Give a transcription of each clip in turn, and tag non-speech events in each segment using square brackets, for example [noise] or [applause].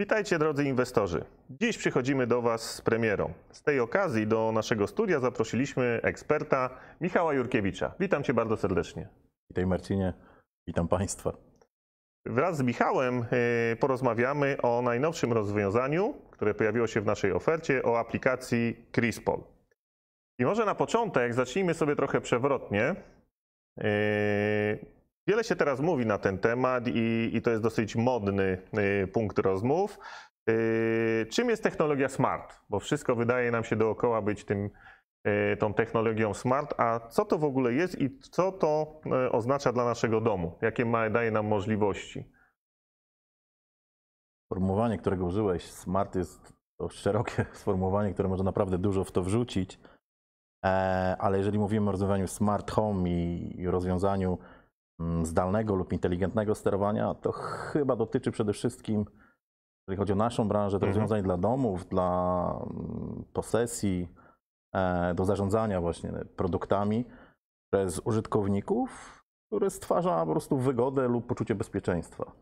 Witajcie drodzy inwestorzy. Dziś przychodzimy do Was z premierą. Z tej okazji do naszego studia zaprosiliśmy eksperta Michała Jurkiewicza. Witam Cię bardzo serdecznie. Witaj Marcinie, witam Państwa. Wraz z Michałem y, porozmawiamy o najnowszym rozwiązaniu, które pojawiło się w naszej ofercie, o aplikacji Crispol. I może na początek zacznijmy sobie trochę przewrotnie. Y, Wiele się teraz mówi na ten temat i, i to jest dosyć modny y, punkt rozmów. Y, czym jest technologia smart? Bo wszystko wydaje nam się dookoła być tym, y, tą technologią smart, a co to w ogóle jest i co to oznacza dla naszego domu? Jakie ma, daje nam możliwości? Sformułowanie, którego użyłeś, smart jest to szerokie [laughs] sformułowanie, które może naprawdę dużo w to wrzucić, e, ale jeżeli mówimy o rozwiązaniu smart home i rozwiązaniu Mm, zdalnego lub inteligentnego sterowania, to chyba dotyczy przede wszystkim, jeżeli chodzi o naszą branżę, to mhm. rozwiązań dla domów, dla mm, posesji, e, do zarządzania właśnie produktami przez użytkowników, które stwarza po prostu wygodę lub poczucie bezpieczeństwa.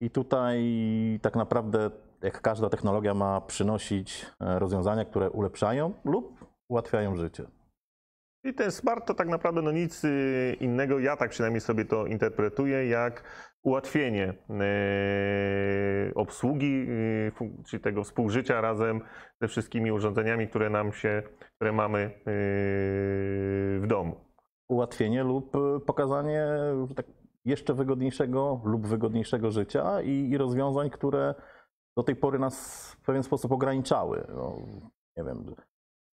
I tutaj tak naprawdę, jak każda technologia ma przynosić e, rozwiązania, które ulepszają lub ułatwiają życie. I ten smart to tak naprawdę no nic y, innego, ja tak przynajmniej sobie to interpretuję, jak ułatwienie y, obsługi, y, czyli tego współżycia razem ze wszystkimi urządzeniami, które nam się, które mamy w domu. Ułatwienie lub pokazanie tak jeszcze wygodniejszego lub wygodniejszego życia i, i, rozwiązań, które do tej pory nas w pewien sposób ograniczały. No, nie wiem,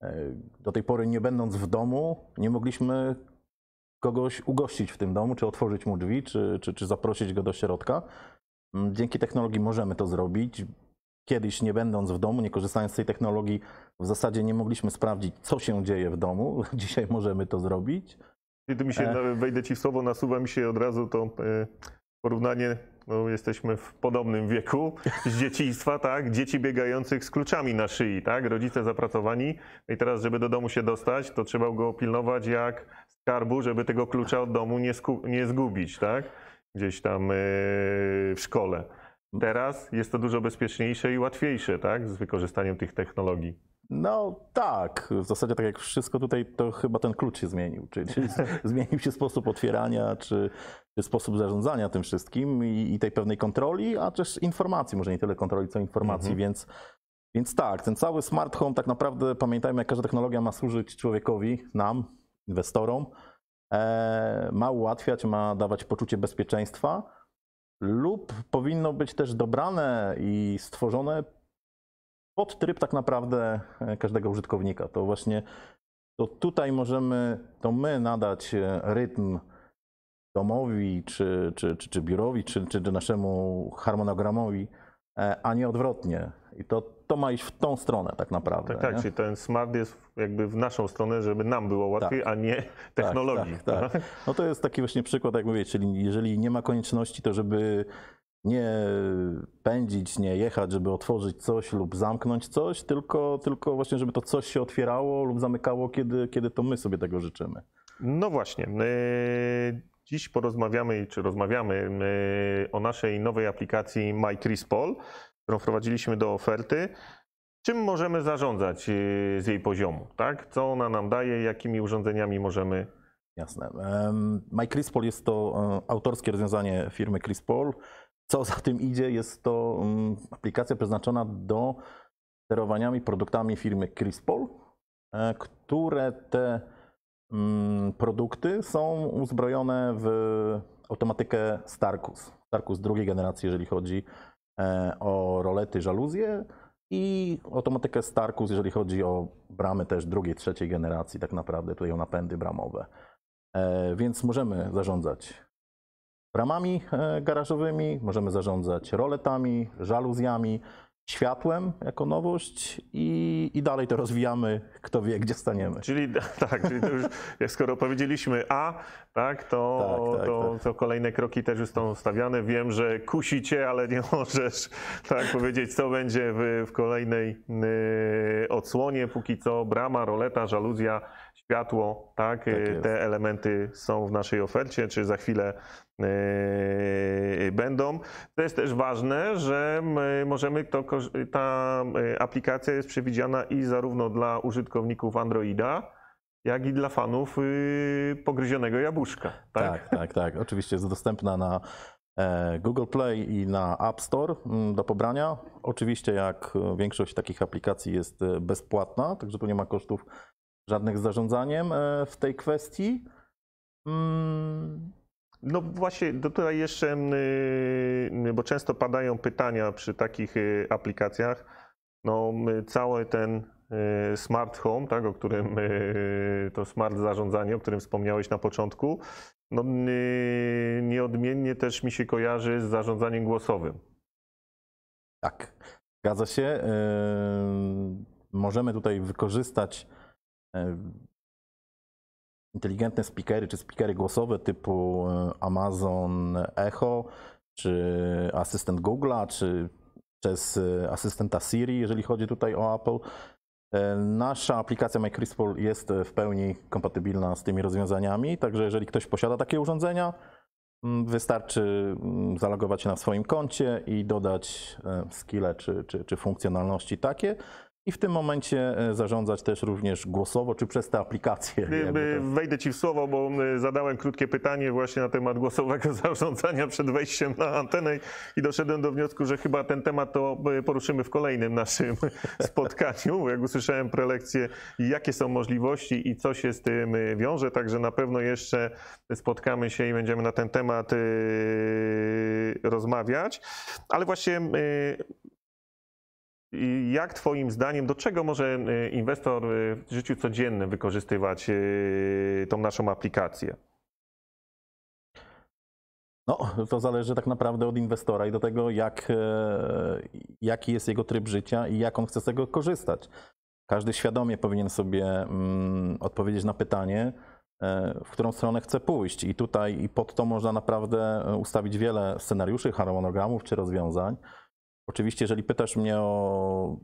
E, do tej pory, nie będąc w domu, nie mogliśmy kogoś ugościć w tym domu, czy otworzyć mu drzwi, czy, czy, czy zaprosić go do środka. Mm, dzięki technologii możemy to zrobić. Kiedyś, nie będąc w domu, nie korzystając z tej technologii, w zasadzie nie mogliśmy sprawdzić, co się dzieje w domu. [laughs] Dzisiaj możemy to zrobić. Kiedy mi się, e, wejdę ci w słowo, nasuwa mi się od razu to e, porównanie bo jesteśmy w podobnym wieku z dzieciństwa, tak? Dzieci biegających z kluczami na szyi, tak? Rodzice zapracowani no i teraz, żeby do domu się dostać, to trzeba go pilnować jak skarbu, żeby tego klucza od domu nie, nie zgubić, tak? Gdzieś tam yy, w szkole. Teraz jest to dużo bezpieczniejsze i łatwiejsze, tak? Z wykorzystaniem tych technologii. No tak, w zasadzie tak jak wszystko tutaj, to chyba ten klucz się zmienił, czyli [laughs] zmienił się sposób otwierania, czy, czy sposób zarządzania tym wszystkim i, i, tej pewnej kontroli, a też informacji, może nie tyle kontroli, co informacji, mhm. więc, więc tak, ten cały smart home tak naprawdę, pamiętajmy, jak każda technologia ma służyć człowiekowi, nam, inwestorom, e, ma ułatwiać, ma dawać poczucie bezpieczeństwa lub powinno być też dobrane i stworzone pod tryb tak naprawdę e, każdego użytkownika. To właśnie to tutaj możemy, to my nadać e, rytm domowi, czy, czy, czy, czy biurowi, czy, czy naszemu harmonogramowi, e, a nie odwrotnie. I to, to ma iść w tą stronę tak naprawdę. Tak, tak czyli ten smart jest jakby w naszą stronę, żeby nam było łatwiej, tak. a nie tak, technologii. Tak, tak, tak, No to jest taki właśnie przykład, jak mówię, czyli jeżeli nie ma konieczności, to żeby nie pędzić, nie jechać, żeby otworzyć coś lub zamknąć coś, tylko, tylko właśnie, żeby to coś się otwierało lub zamykało, kiedy, kiedy to my sobie tego życzymy. No właśnie. Dziś porozmawiamy, czy rozmawiamy o naszej nowej aplikacji MyCrispol, którą wprowadziliśmy do oferty. Czym możemy zarządzać y, z jej poziomu? Tak? Co ona nam daje, jakimi urządzeniami możemy Jasne. MyCrispol jest to e, autorskie rozwiązanie firmy Crispol, co za tym idzie, jest to mm, aplikacja przeznaczona do sterowaniami produktami firmy Crispol, e, które te mm, produkty są uzbrojone w automatykę Starkus. Starkus drugiej generacji, jeżeli chodzi e, o rolety, żaluzje i automatykę Starkus, jeżeli chodzi o bramy też drugiej, trzeciej generacji tak naprawdę, tutaj o napędy bramowe. E, więc możemy zarządzać ramami e, garażowymi, możemy zarządzać roletami, żaluzjami, światłem jako nowość i, i dalej to rozwijamy, kto wie, gdzie staniemy. Czyli [laughs] tak, czyli już, jak skoro powiedzieliśmy A, tak, to, tak, tak, to, tak. to, kolejne kroki też już są stawiane. Wiem, że kusicie, ale nie [laughs] możesz tak powiedzieć, co będzie w, w kolejnej y, odsłonie. Póki co brama, roleta, żaluzja, światło, tak? tak y, Te elementy są w naszej ofercie, czy za chwilę y, będą. To jest też ważne, że możemy, to, ta y, aplikacja jest przewidziana i zarówno dla użytkowników Androida, jak i dla fanów pogryzionego jabłuszka. Tak, tak, tak. tak. Oczywiście jest dostępna na e, Google Play i na App Store mm, do pobrania. Oczywiście, jak e, większość takich aplikacji jest e, bezpłatna, także tu nie ma kosztów żadnych z zarządzaniem e, w tej kwestii. Mm, no właśnie, no tutaj jeszcze, mm, y, bo często padają pytania przy takich y, aplikacjach, no cały ten y, smart home, tak, o którym to smart zarządzanie, o którym wspomniałeś na początku, no, nieodmiennie też mi się kojarzy z zarządzaniem głosowym. Tak, zgadza się. Możemy tutaj wykorzystać E, inteligentne speakery czy speakery głosowe typu e, Amazon Echo, czy asystent Google'a, czy przez e, asystenta Siri, jeżeli chodzi tutaj o Apple. Nasza aplikacja MyCrystal jest w pełni kompatybilna z tymi rozwiązaniami, także jeżeli ktoś posiada takie urządzenia, wystarczy zalogować się na swoim koncie i dodać skille czy, czy, czy funkcjonalności takie, i w tym momencie e, zarządzać też również głosowo, czy przez te aplikacje. Wejdę Ci w słowo, bo e, zadałem krótkie pytanie właśnie na temat głosowego [laughs] zarządzania przed wejściem na antenę i doszedłem do wniosku, że chyba ten temat to e, poruszymy w kolejnym naszym [laughs] spotkaniu. Jak usłyszałem prelekcję, jakie są możliwości i co się z tym wiąże, także na pewno jeszcze spotkamy się i będziemy na ten temat rozmawiać. Ale właśnie jak Twoim zdaniem, do czego może e, inwestor e, w życiu codziennym wykorzystywać e, tą naszą aplikację? No, to zależy tak naprawdę od inwestora i do tego, jak, jaki jest jego tryb życia i jak on chce z tego korzystać. Każdy świadomie powinien sobie mm, odpowiedzieć na pytanie, w którą stronę chce pójść. I tutaj i pod to można naprawdę ustawić wiele scenariuszy, harmonogramów czy rozwiązań. Oczywiście, jeżeli pytasz mnie o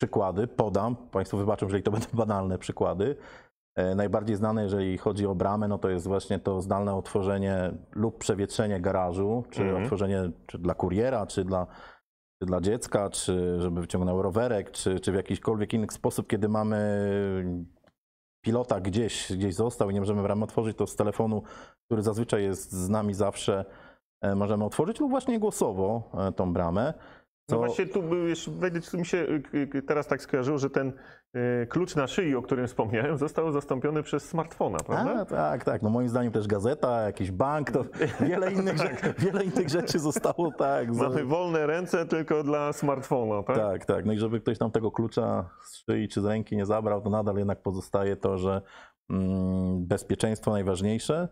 przykłady, podam. Państwo wybaczą, jeżeli to [laughs] będą banalne przykłady. E, najbardziej znane, jeżeli chodzi o bramę, no to jest właśnie to zdalne otworzenie lub przewietrzenie garażu, czy mhm. otworzenie czy dla kuriera, czy dla, czy dla dziecka, czy żeby wyciągnął rowerek, czy, czy w jakikolwiek inny sposób, kiedy mamy pilota gdzieś, gdzieś został i nie możemy bramy otworzyć, to z telefonu, który zazwyczaj jest z nami zawsze, E, możemy otworzyć lub właśnie głosowo e, tą bramę. No co... No właśnie tu jeszcze co mi się e, teraz tak skojarzyło, że ten klucz na szyi, o którym wspomniałem, [laughs] został zastąpiony przez smartfona, prawda? A, tak, tak. No moim zdaniem też gazeta, jakiś bank, to [laughs] wiele innych, tak. [laughs] wiele innych rzeczy zostało tak. Mamy wolne ręce tylko dla smartfona, tak? Tak, tak. No i żeby ktoś tam tego klucza z szyi czy z ręki nie zabrał, to nadal jednak pozostaje to, że mm, bezpieczeństwo najważniejsze.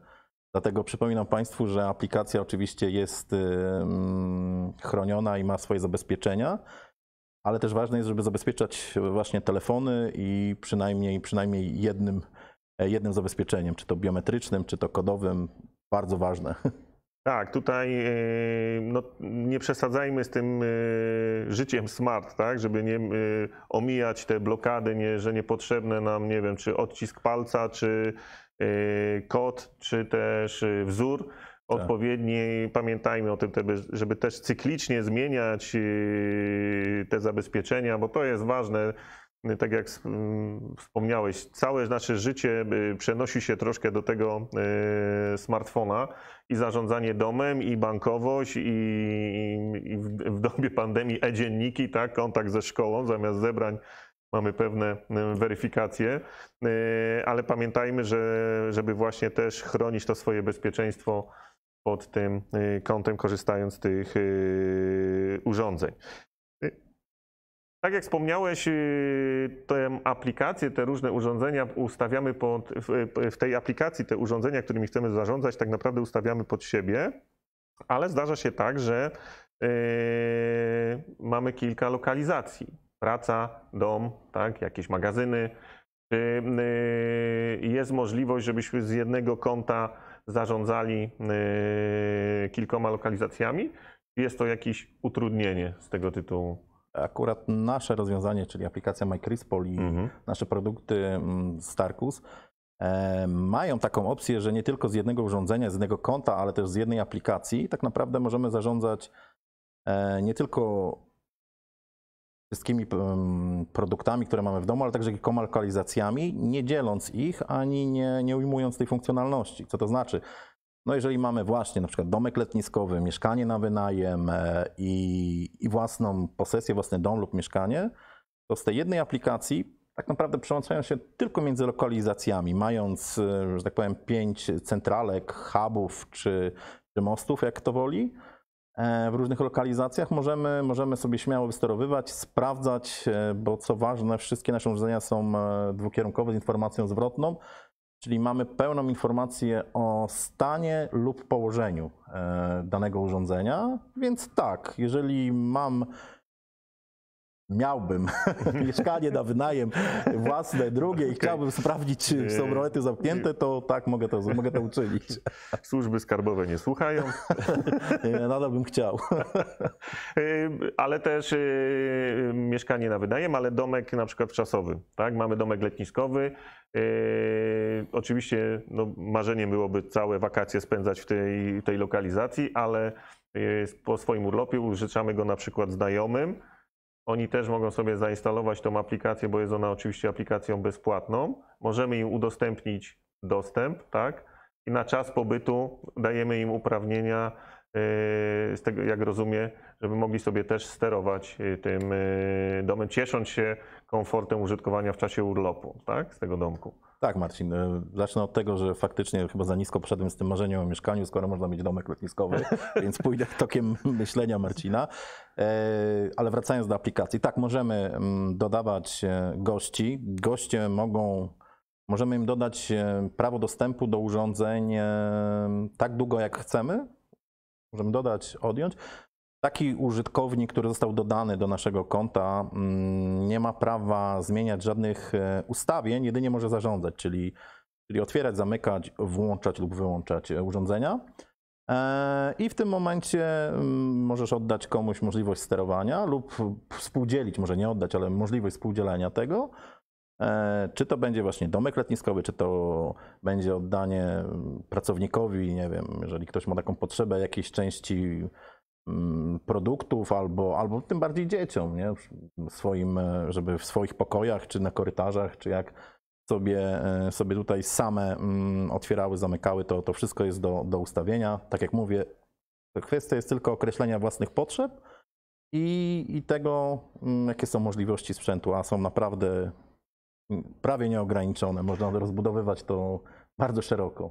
Dlatego przypominam Państwu, że aplikacja oczywiście jest chroniona i ma swoje zabezpieczenia, ale też ważne jest, żeby zabezpieczać właśnie telefony i przynajmniej, przynajmniej jednym, jednym zabezpieczeniem, czy to biometrycznym, czy to kodowym. Bardzo ważne. Tak, tutaj e, no, nie przesadzajmy z tym e, życiem smart, tak, żeby nie e, omijać te blokady, nie, że niepotrzebne nam, nie wiem, czy odcisk palca, czy Y, kod czy też y, wzór tak. odpowiedni. Pamiętajmy o tym, żeby też cyklicznie zmieniać y, te zabezpieczenia, bo to jest ważne. Tak jak mm, wspomniałeś, całe nasze życie przenosi się troszkę do tego smartfona i zarządzanie domem, i bankowość, i, i w dobie [laughs] pandemii e-dzienniki, tak, kontakt ze szkołą zamiast zebrań mamy pewne e, weryfikacje, e, ale pamiętajmy, że żeby właśnie też chronić to swoje bezpieczeństwo pod tym e, kątem, korzystając z tych urządzeń. Tak jak wspomniałeś, te aplikacje, te różne urządzenia ustawiamy pod, w tej aplikacji te urządzenia, którymi chcemy zarządzać, tak naprawdę ustawiamy pod siebie, ale zdarza się tak, że mamy kilka lokalizacji praca, dom, tak, jakieś magazyny. Czy y, jest możliwość, żebyśmy z jednego konta zarządzali y, kilkoma lokalizacjami? Jest to jakieś utrudnienie z tego tytułu? Akurat nasze rozwiązanie, czyli aplikacja MyCrispol i mhm. nasze produkty mm, Starkus e, mają taką opcję, że nie tylko z jednego urządzenia, z jednego konta, ale też z jednej aplikacji tak naprawdę możemy zarządzać e, nie tylko wszystkimi produktami, które mamy w domu, ale także lokalizacjami, nie dzieląc ich ani nie, nie ujmując tej funkcjonalności. Co to znaczy? No jeżeli mamy właśnie na przykład domek letniskowy, mieszkanie na wynajem e, i, i własną posesję, własny dom lub mieszkanie, to z tej jednej aplikacji tak naprawdę przełączają się tylko między lokalizacjami, mając, e, że tak powiem, pięć centralek, hubów czy, czy mostów, jak to woli, w różnych lokalizacjach możemy, możemy sobie śmiało wysterowywać, sprawdzać, e, bo co ważne, wszystkie nasze urządzenia są e, dwukierunkowe z informacją zwrotną, czyli mamy pełną informację o stanie lub położeniu e, danego urządzenia. Więc tak, jeżeli mam miałbym [laughs] mieszkanie na wynajem własne, drugie i chciałbym sprawdzić, czy są rolety zamknięte, to tak, mogę to, mogę to uczynić. [laughs] Służby skarbowe nie słuchają. [laughs] Nadal bym chciał. ale też y, mieszkanie na wynajem, ale domek na przykład czasowy. Tak? Mamy domek letniskowy. Y, oczywiście no, marzeniem byłoby całe wakacje spędzać w tej, tej lokalizacji, ale y, po swoim urlopie użyczamy go na przykład znajomym, oni też mogą sobie zainstalować tą aplikację, bo jest ona oczywiście aplikacją bezpłatną. Możemy im udostępnić dostęp, tak? I na czas pobytu dajemy im uprawnienia, y, z tego jak rozumiem, żeby mogli sobie też sterować y, tym y, domem, ciesząc się komfortem użytkowania w czasie urlopu, tak, z tego domku. Tak, Marcin. E, zacznę od tego, że faktycznie chyba za nisko poszedłem z tym marzeniem o mieszkaniu, skoro można mieć domek lotniskowy, [laughs] więc pójdę tokiem myślenia Marcina. E, ale wracając do aplikacji, tak, możemy mm, dodawać e, gości. Goście mogą, możemy im dodać prawo dostępu do urządzeń tak długo, jak chcemy. Możemy dodać, odjąć. Taki użytkownik, który został dodany do naszego konta, mm, nie ma prawa zmieniać żadnych e, ustawień, jedynie może zarządzać, czyli, czyli otwierać, zamykać, włączać lub wyłączać e, urządzenia. E, I w tym momencie mm, możesz oddać komuś możliwość sterowania lub współdzielić, może nie oddać, ale możliwość współdzielenia tego. Czy to będzie właśnie domek letniskowy, czy to będzie oddanie mm, pracownikowi, nie wiem, jeżeli ktoś ma taką potrzebę jakiejś części Mm, produktów albo, albo tym bardziej dzieciom, nie? Swoim, e, żeby w swoich pokojach czy na korytarzach, czy jak sobie, e, sobie tutaj same mm, otwierały, zamykały, to, to wszystko jest do, do ustawienia. Tak jak mówię, kwestia jest tylko określenia własnych potrzeb i, i tego, mm, jakie są możliwości sprzętu, a są naprawdę prawie nieograniczone. Można rozbudowywać to bardzo szeroko.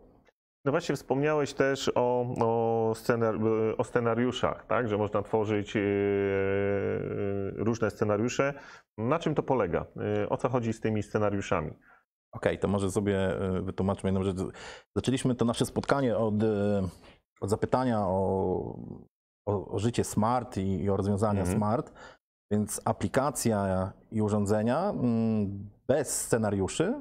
No właśnie wspomniałeś też o, o, scenari o scenariuszach, tak? że można tworzyć yy, yy, różne scenariusze. Na czym to polega? Yy, o co chodzi z tymi scenariuszami? Okej, okay, to może sobie yy, wytłumaczmy jedną rzecz. Zaczęliśmy to nasze spotkanie od, yy, od zapytania o, o, o, życie smart i, i o rozwiązania mm -hmm. smart, więc aplikacja i urządzenia mm, bez scenariuszy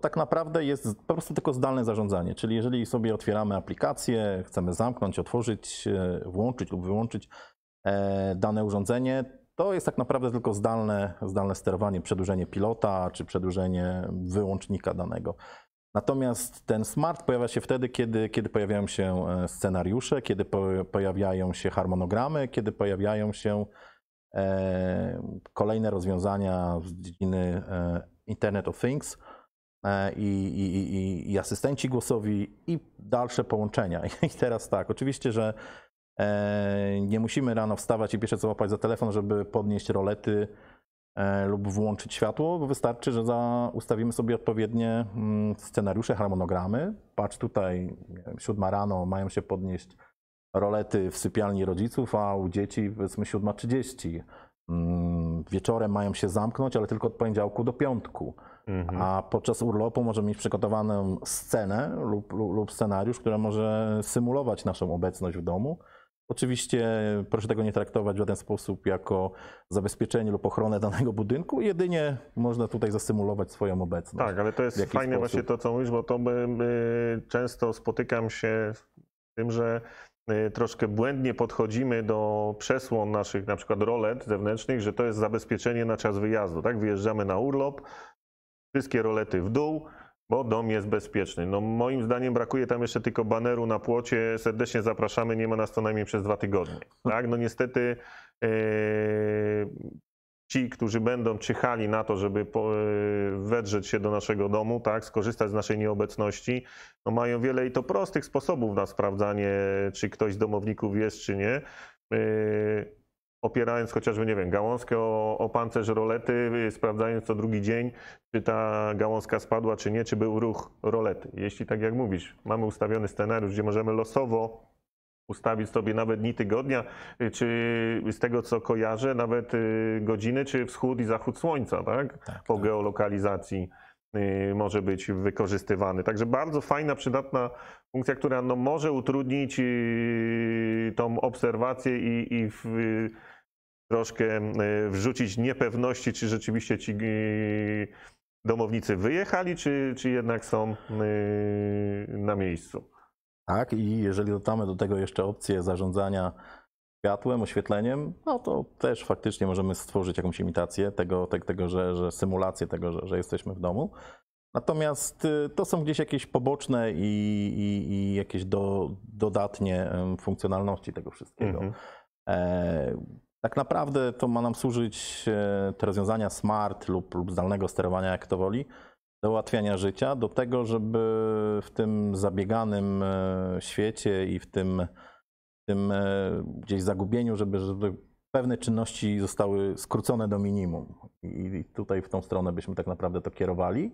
to tak naprawdę jest po prostu tylko zdalne zarządzanie. Czyli jeżeli sobie otwieramy aplikację, chcemy zamknąć, otworzyć, e, włączyć lub wyłączyć e, dane urządzenie, to jest tak naprawdę tylko zdalne, zdalne sterowanie, przedłużenie pilota czy przedłużenie wyłącznika danego. Natomiast ten smart pojawia się wtedy, kiedy, kiedy pojawiają się e, scenariusze, kiedy po, pojawiają się harmonogramy, kiedy pojawiają się e, kolejne rozwiązania z dziedziny e, Internet of Things, E, i, i, i, i asystenci głosowi i dalsze połączenia. [laughs] I teraz tak, oczywiście, że e, nie musimy rano wstawać i pierwsze co łapać za telefon, żeby podnieść rolety e, lub włączyć światło, bo wystarczy, że za, ustawimy sobie odpowiednie mm, scenariusze, harmonogramy. Patrz tutaj, siódma rano mają się podnieść rolety w sypialni rodziców, a u dzieci powiedzmy trzydzieści. Mm, wieczorem mają się zamknąć, ale tylko od poniedziałku do piątku. Mhm. A podczas urlopu możemy mieć przygotowaną scenę lub, lub scenariusz, który może symulować naszą obecność w domu. Oczywiście proszę tego nie traktować w żaden sposób jako zabezpieczenie lub ochronę danego budynku, jedynie można tutaj zasymulować swoją obecność. Tak, ale to jest fajne sposób. właśnie to, co mówisz, bo to by, by często spotykam się z tym, że E, troszkę błędnie podchodzimy do przesłon naszych na przykład rolet zewnętrznych, że to jest zabezpieczenie na czas wyjazdu, tak? Wyjeżdżamy na urlop, wszystkie rolety w dół, bo dom jest bezpieczny. No moim zdaniem brakuje tam jeszcze tylko baneru na płocie, serdecznie zapraszamy, nie ma nas co najmniej przez dwa tygodnie, tak? No niestety yy, ci, którzy będą czyhali na to, żeby e, wedrzeć się do naszego domu, tak, skorzystać z naszej nieobecności, no mają wiele i to prostych sposobów na sprawdzanie, czy ktoś z domowników jest, czy nie. E, opierając chociażby, nie wiem, gałązkę o, o pancerz rolety, e, sprawdzając co drugi dzień, czy ta gałązka spadła, czy nie, czy był ruch rolety. Jeśli tak jak mówisz, mamy ustawiony scenariusz, gdzie możemy losowo ustawić sobie nawet dni tygodnia, y, czy z tego co kojarzę, nawet y, godziny, czy wschód i zachód słońca, tak? tak po tak. geolokalizacji y, może być wykorzystywany. Także bardzo fajna, przydatna funkcja, która no, może utrudnić tą obserwację i, i w, troszkę wrzucić niepewności, czy rzeczywiście ci domownicy wyjechali, czy, czy jednak są na miejscu. Tak? I jeżeli dodamy do tego jeszcze opcję zarządzania światłem, oświetleniem, no to też faktycznie możemy stworzyć jakąś imitację tego, tego że, że symulację tego, że, że jesteśmy w domu. Natomiast y, to są gdzieś jakieś poboczne i, i, i jakieś do, dodatnie funkcjonalności tego wszystkiego. Mhm. e, tak naprawdę to ma nam służyć e, te rozwiązania smart lub, lub zdalnego sterowania, jak to woli, do ułatwiania życia, do tego, żeby w tym zabieganym e, świecie i w tym, tym e, gdzieś zagubieniu, żeby, żeby pewne czynności zostały skrócone do minimum. I tutaj w tą stronę byśmy tak naprawdę to kierowali.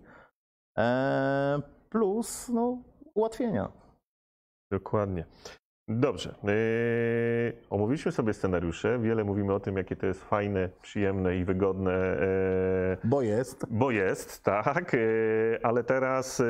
E, plus no, ułatwienia. Dokładnie. Dobrze. Yy, omówiliśmy sobie scenariusze. Wiele mówimy o tym, jakie to jest fajne, przyjemne i wygodne. Yy, bo jest. Bo jest, tak. Yy, ale teraz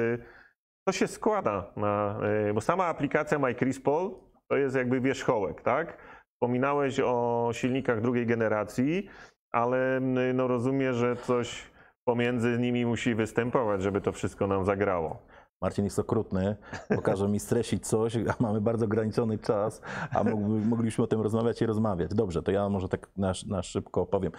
to się składa na. bo sama aplikacja MyCrispol to jest jakby wierzchołek, tak? Wspominałeś o silnikach drugiej generacji, ale no, rozumiem, że coś pomiędzy nimi musi występować, żeby to wszystko nam zagrało. Marcin jest okrutny, pokaże mi stresić coś, a mamy bardzo ograniczony czas, a mógłby, o tym rozmawiać i rozmawiać. Dobrze, to ja może tak na, na szybko opowiem.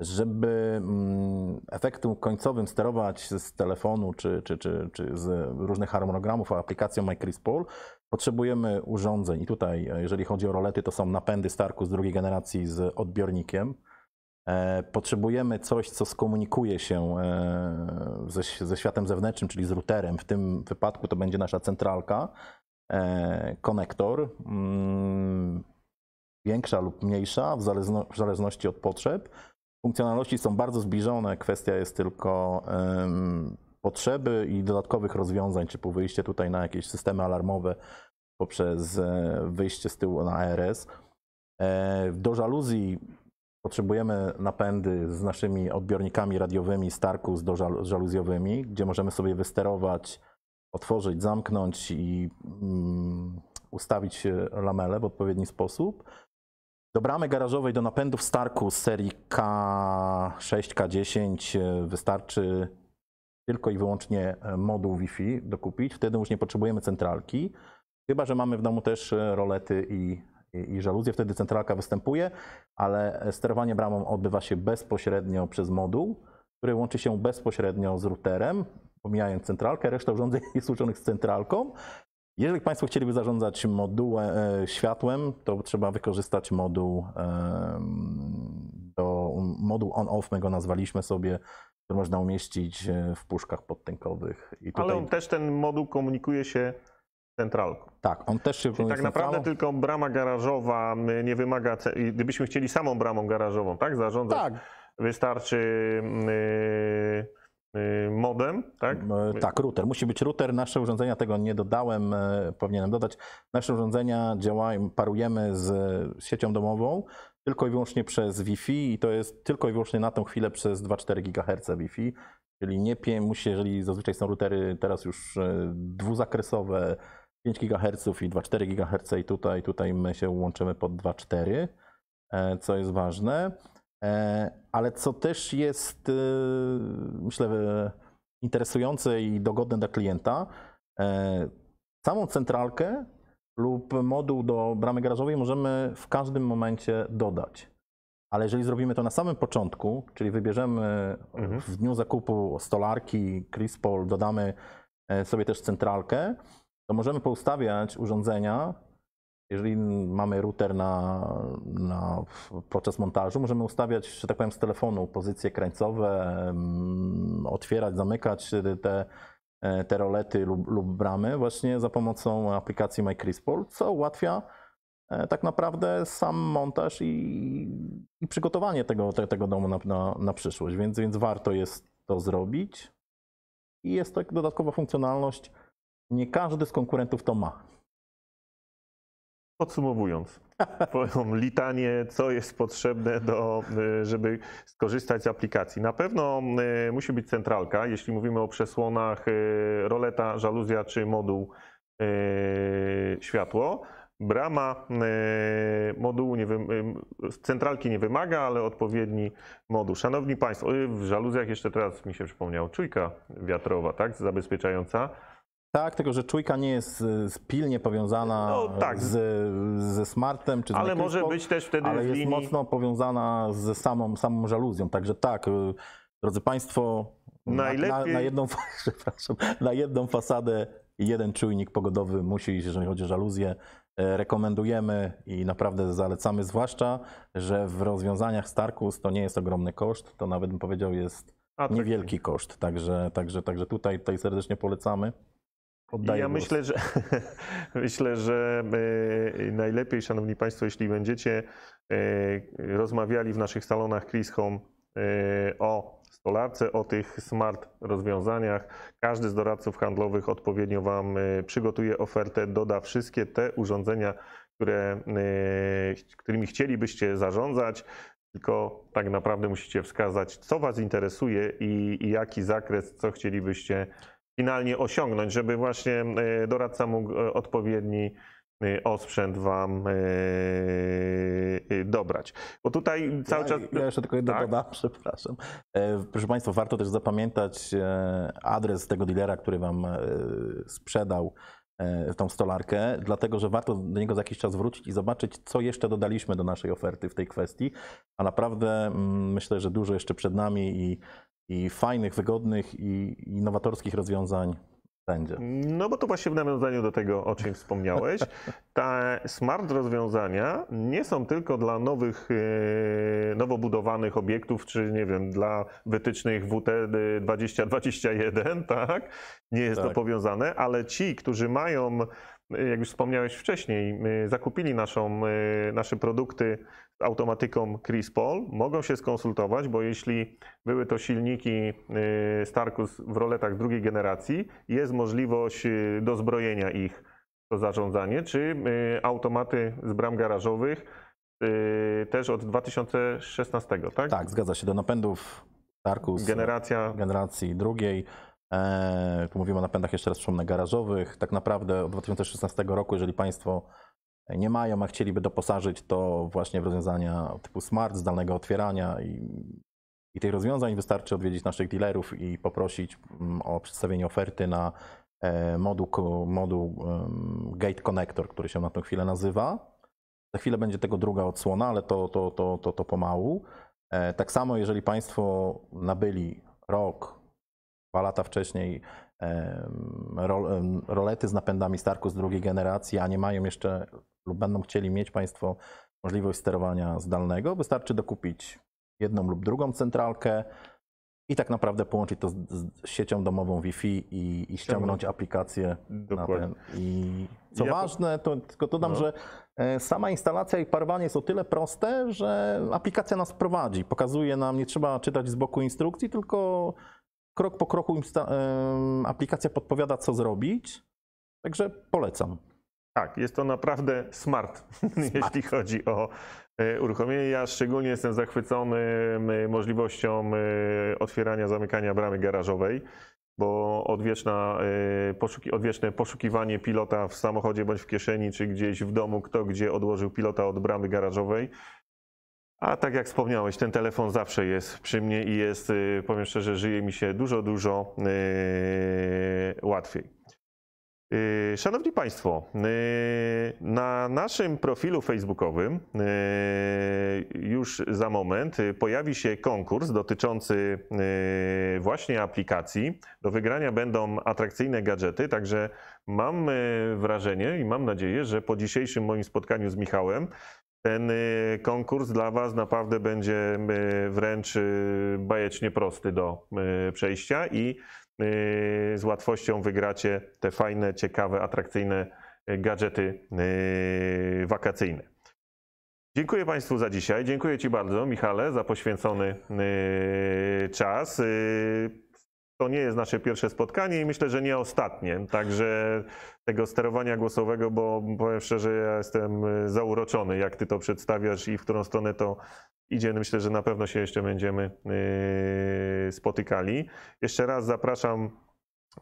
Żeby mm, efektem końcowym sterować z telefonu czy, czy, czy, czy z różnych harmonogramów, a aplikacją MyCrispol, potrzebujemy urządzeń. I tutaj, e, jeżeli chodzi o rolety, to są napędy Starku z drugiej generacji z odbiornikiem E, potrzebujemy coś, co skomunikuje się e, ze, ze światem zewnętrznym, czyli z routerem. W tym wypadku to będzie nasza centralka, e, konektor, mm, większa lub mniejsza, w, zależno, w zależności od potrzeb. Funkcjonalności są bardzo zbliżone, kwestia jest tylko potrzeby i dodatkowych rozwiązań, po wyjście tutaj na jakieś systemy alarmowe poprzez wyjście z tyłu na ARS. Do żaluzji Potrzebujemy napędy z naszymi odbiornikami radiowymi starku z żaluzjowymi, gdzie możemy sobie wysterować, otworzyć, zamknąć i mm, ustawić lamele w odpowiedni sposób. Do bramy garażowej do napędów Starku z serii K6, K10 e, wystarczy tylko i wyłącznie e, moduł Wi-Fi dokupić. Wtedy już nie potrzebujemy centralki. Chyba, że mamy w domu też e, rolety i i, i żaluzję. Wtedy centralka występuje, ale sterowanie bramą odbywa się bezpośrednio przez moduł, który łączy się bezpośrednio z routerem, pomijając centralkę. Reszta urządzeń [laughs] jest łączonych z centralką. Jeżeli Państwo chcieliby zarządzać modułem, e, światłem, to trzeba wykorzystać moduł, do, moduł on-off, my go nazwaliśmy sobie, który można umieścić e, w puszkach podtękowych. Tutaj... Ale on też ten moduł komunikuje się Centralką. Tak, on też się Czyli tak naprawdę tylko brama garażowa nie wymaga, gdybyśmy chcieli samą bramą garażową, tak, zarządzać, tak. wystarczy yy, modem, tak? E, tak, router. Musi być router. Nasze urządzenia, tego nie dodałem, e, powinienem dodać, nasze urządzenia działają, parujemy z siecią domową, tylko i wyłącznie przez Wi-Fi i to jest tylko i wyłącznie na tą chwilę przez 2-4 GHz Wi-Fi, czyli nie musi, jeżeli zazwyczaj są routery teraz już e, dwuzakresowe, 5 GHz i 2,4 GHz i tutaj, tutaj my się łączymy pod 2,4, e, co jest ważne. E, ale co też jest, e, myślę, interesujące i dogodne dla klienta, samą centralkę lub moduł do bramy garażowej możemy w każdym momencie dodać. Ale jeżeli zrobimy to na samym początku, czyli wybierzemy mhm. w dniu zakupu stolarki, Crispol, dodamy sobie też centralkę, to możemy poustawiać urządzenia. Jeżeli mamy router na, na, podczas montażu, możemy ustawiać, że tak powiem, z telefonu pozycje krańcowe, mm, otwierać, zamykać te, te rolety lub, lub bramy właśnie za pomocą aplikacji MyCrispol, co ułatwia e, tak naprawdę sam montaż i, i przygotowanie tego, te, tego domu na, na, na, przyszłość. Więc, więc warto jest to zrobić. I jest to dodatkowa funkcjonalność, nie każdy z konkurentów to ma. Podsumowując, powiem [laughs] litanie, co jest potrzebne, do, y, żeby skorzystać z aplikacji. Na pewno y, musi być centralka, jeśli mówimy o przesłonach, y, roleta, żaluzja czy moduł światło. Brama modułu nie centralki nie wymaga, ale odpowiedni moduł. Szanowni Państwo, w żaluzjach jeszcze teraz mi się przypomniał czujka wiatrowa, tak, zabezpieczająca. Tak, tylko że czujka nie jest y, pilnie powiązana No, tak. z, ze smartem czy z Ale może być też wtedy ale w jest linii... mocno powiązana ze samą, samą żaluzją. Także tak, y, drodzy Państwo, na- na, na, jedną, [laughs] przepraszam, na jedną fasadę jeden czujnik pogodowy musi iść, jeżeli chodzi o żaluzję. E, rekomendujemy i naprawdę zalecamy, zwłaszcza, że w rozwiązaniach Starkus to nie jest ogromny koszt, to nawet bym powiedział jest niewielki koszt. Także, także, także tutaj, tutaj serdecznie polecamy. Oddaję ja głos. myślę, że [laughs] myślę, że y, najlepiej, szanowni państwo, jeśli będziecie y, rozmawiali w naszych salonach Chris Home y, o stolarce, o tych smart rozwiązaniach. Każdy z doradców handlowych odpowiednio Wam przygotuje ofertę, doda wszystkie te urządzenia, które, którymi chcielibyście zarządzać. Tylko tak naprawdę musicie wskazać, co Was interesuje i, i jaki zakres, co chcielibyście finalnie osiągnąć, żeby właśnie e, doradca mógł e, odpowiedni e, osprzęt wam dobrać. Bo tutaj cały ja, czas. Ja jeszcze tylko jedno tak? dodam, [laughs] przepraszam. Proszę Państwa, warto też zapamiętać adres tego dealera, który wam sprzedał tą stolarkę, dlatego że warto do niego za jakiś czas wrócić i zobaczyć, co jeszcze dodaliśmy do naszej oferty w tej kwestii. A naprawdę mm, myślę, że dużo jeszcze przed nami i i fajnych, wygodnych i, innowatorskich nowatorskich rozwiązań będzie. No bo to właśnie w nawiązaniu do tego, o czym wspomniałeś. [laughs] Te smart rozwiązania nie są tylko dla nowych, e, nowo budowanych obiektów, czy nie wiem, dla wytycznych WT 2021, tak? Nie jest tak. to powiązane, ale ci, którzy mają jak już wspomniałeś wcześniej, zakupili naszą, e, nasze produkty z automatyką Chris Paul, mogą się skonsultować, bo jeśli były to silniki e, Starkus w roletach drugiej generacji, jest możliwość e, dozbrojenia ich to zarządzanie, czy automaty z bram garażowych też od 2016, tak? Tak, zgadza się, do napędów Starkus generacja generacji drugiej E, tu mówimy o napędach, jeszcze raz przypomnę, garażowych. Tak naprawdę od 2016 roku, jeżeli Państwo nie mają, a chcieliby doposażyć to właśnie w rozwiązania typu smart, zdalnego otwierania i, i tych rozwiązań, wystarczy odwiedzić naszych dealerów i poprosić mm, o przedstawienie oferty na e, moduł, moduł Gate Connector, który się na tę chwilę nazywa. Za chwilę będzie tego druga odsłona, ale to, to, to, to, to pomału. E, tak samo, jeżeli Państwo nabyli rok, Dwa lata wcześniej rolety z napędami Starku z drugiej generacji, a nie mają jeszcze lub będą chcieli mieć Państwo możliwość sterowania zdalnego, wystarczy dokupić jedną lub drugą centralkę i tak naprawdę połączyć to z, z siecią domową Wi-Fi i, i ściągnąć aplikację na ten. I co ja ważne, to tylko dodam, no. że e, sama instalacja i parowanie są o tyle proste, że aplikacja nas prowadzi, pokazuje nam, nie trzeba czytać z boku instrukcji, tylko krok po kroku im aplikacja podpowiada, co zrobić. Także polecam. Tak, jest to naprawdę smart, [laughs] smart. jeśli chodzi o e, uruchomienie. Ja szczególnie jestem zachwycony możliwością e, otwierania, zamykania bramy garażowej, bo odwieczna, e, poszuki, odwieczne poszukiwanie pilota w samochodzie bądź w kieszeni, czy gdzieś w domu, kto gdzie odłożył pilota od bramy garażowej, a tak jak wspomniałeś, ten telefon zawsze jest przy mnie i jest, y, powiem szczerze, żyje mi się dużo, dużo y, łatwiej. Y, szanowni Państwo, na naszym profilu facebookowym już za moment pojawi się konkurs dotyczący właśnie aplikacji. Do wygrania będą atrakcyjne gadżety, także mam wrażenie i mam nadzieję, że po dzisiejszym moim spotkaniu z Michałem ten y, konkurs dla Was naprawdę będzie y, wręcz y, bajecznie prosty do przejścia i z łatwością wygracie te fajne, ciekawe, atrakcyjne gadżety wakacyjne. Dziękuję Państwu za dzisiaj. Dziękuję Ci bardzo, Michale, za poświęcony czas to nie jest nasze pierwsze spotkanie i myślę, że nie ostatnie. Także tego sterowania głosowego, bo powiem szczerze, ja jestem e, zauroczony, jak ty to przedstawiasz i w którą stronę to idzie. No myślę, że na pewno się jeszcze będziemy e, spotykali. Jeszcze raz zapraszam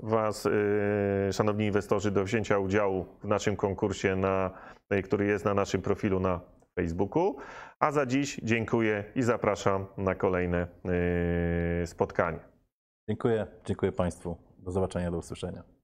Was, e, szanowni inwestorzy, do wzięcia udziału w naszym konkursie, na, który jest na naszym profilu na Facebooku. A za dziś dziękuję i zapraszam na kolejne spotkanie. Dziękuję, dziękuję Państwu. Do zobaczenia, do usłyszenia.